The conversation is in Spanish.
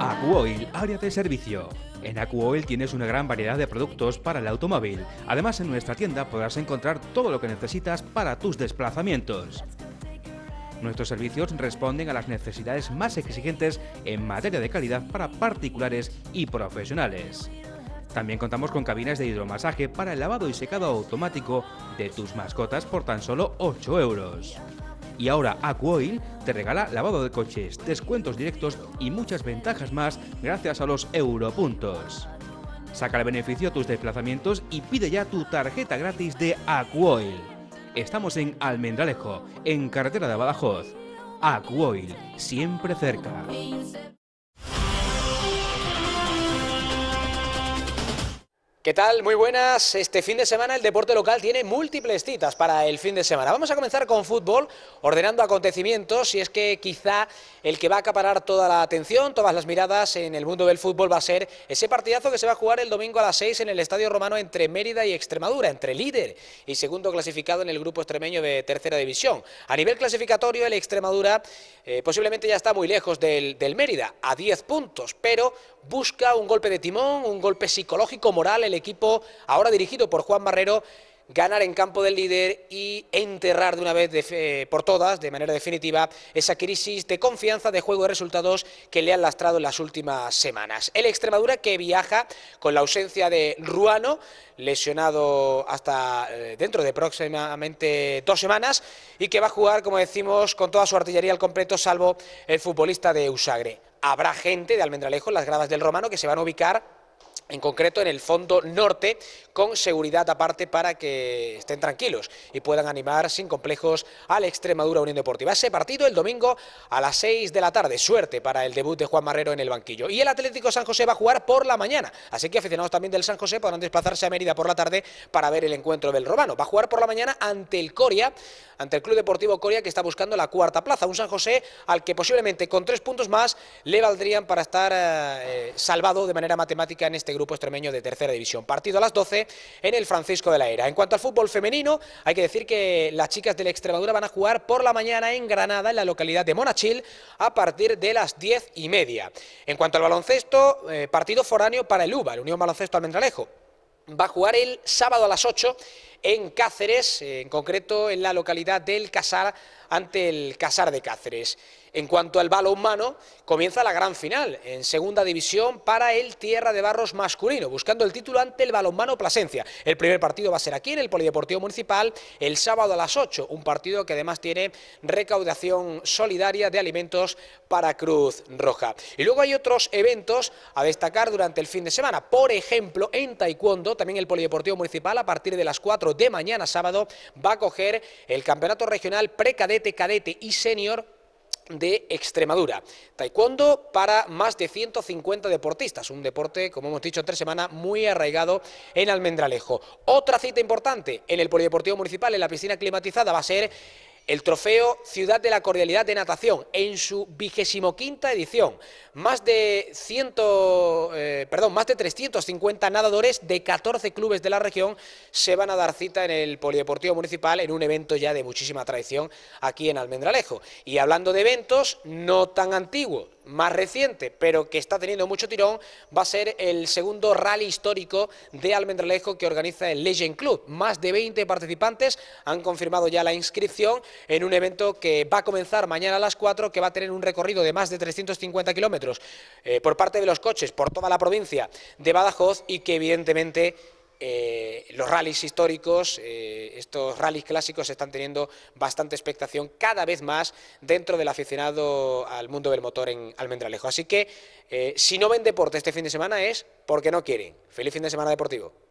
Acuoil, área de servicio. En Acuoil tienes una gran variedad de productos para el automóvil. Además, en nuestra tienda podrás encontrar todo lo que necesitas para tus desplazamientos. Nuestros servicios responden a las necesidades más exigentes en materia de calidad para particulares y profesionales. También contamos con cabinas de hidromasaje para el lavado y secado automático de tus mascotas por tan solo 8 euros. Y ahora AcuOil te regala lavado de coches, descuentos directos y muchas ventajas más gracias a los Europuntos. Saca el beneficio a tus desplazamientos y pide ya tu tarjeta gratis de AcuOil. Estamos en Almendralejo, en carretera de Badajoz. AcuOil, siempre cerca. ¿Qué tal? Muy buenas. Este fin de semana el deporte local tiene múltiples citas para el fin de semana. Vamos a comenzar con fútbol, ordenando acontecimientos, y es que quizá el que va a acaparar toda la atención, todas las miradas en el mundo del fútbol va a ser ese partidazo que se va a jugar el domingo a las 6 en el Estadio Romano entre Mérida y Extremadura, entre líder y segundo clasificado en el grupo extremeño de tercera división. A nivel clasificatorio, el Extremadura eh, posiblemente ya está muy lejos del, del Mérida, a 10 puntos, pero busca un golpe de timón, un golpe psicológico, moral, el equipo ahora dirigido por Juan Barrero, ganar en campo del líder y enterrar de una vez por todas, de manera definitiva, esa crisis de confianza, de juego y resultados que le han lastrado en las últimas semanas. El Extremadura que viaja con la ausencia de Ruano, lesionado hasta eh, dentro de próximamente dos semanas, y que va a jugar, como decimos, con toda su artillería al completo, salvo el futbolista de Usagre habrá gente de Almendralejo en las gradas del Romano que se van a ubicar en concreto en el fondo norte, con seguridad aparte para que estén tranquilos y puedan animar sin complejos a la Extremadura Unión Deportiva. Ese partido el domingo a las 6 de la tarde. Suerte para el debut de Juan Marrero en el banquillo. Y el Atlético San José va a jugar por la mañana, así que aficionados también del San José podrán desplazarse a Mérida por la tarde para ver el encuentro del Romano. Va a jugar por la mañana ante el Coria, ante el Club Deportivo Coria que está buscando la cuarta plaza. Un San José al que posiblemente con tres puntos más le valdrían para estar eh, salvado de manera matemática en este grupo extremeño de tercera división. Partido a las 12 en el Francisco de la Era. En cuanto al fútbol femenino, hay que decir que las chicas de la Extremadura van a jugar por la mañana en Granada, en la localidad de Monachil, a partir de las 10 y media. En cuanto al baloncesto, eh, partido foráneo para el UBA, el Unión Baloncesto Almendralejo. Va a jugar el sábado a las 8 en Cáceres, eh, en concreto en la localidad del Casar, ante el Casar de Cáceres. En cuanto al balonmano, comienza la gran final en segunda división para el Tierra de Barros masculino, buscando el título ante el balonmano Plasencia. El primer partido va a ser aquí en el Polideportivo Municipal el sábado a las 8, un partido que además tiene recaudación solidaria de alimentos para Cruz Roja. Y luego hay otros eventos a destacar durante el fin de semana, por ejemplo, en Taekwondo, también el Polideportivo Municipal a partir de las 4 de mañana sábado va a coger el Campeonato Regional Precadete, Cadete y Senior de Extremadura. Taekwondo para más de 150 deportistas, un deporte, como hemos dicho, tres semanas muy arraigado en Almendralejo. Otra cita importante en el Polideportivo Municipal, en la piscina climatizada, va a ser el trofeo Ciudad de la Cordialidad de Natación en su vigésimo quinta edición. Más de, 100, eh, perdón, más de 350 nadadores de 14 clubes de la región se van a dar cita en el Polideportivo Municipal en un evento ya de muchísima tradición aquí en Almendralejo. Y hablando de eventos no tan antiguos, más reciente, pero que está teniendo mucho tirón, va a ser el segundo rally histórico de Almendralejo que organiza el Legend Club. Más de 20 participantes han confirmado ya la inscripción en un evento que va a comenzar mañana a las 4, que va a tener un recorrido de más de 350 kilómetros eh, por parte de los coches por toda la provincia de Badajoz y que evidentemente eh, los rallies históricos, eh, estos rallies clásicos están teniendo bastante expectación cada vez más dentro del aficionado al mundo del motor en Almendralejo. Así que eh, si no ven deporte este fin de semana es porque no quieren. Feliz fin de semana deportivo.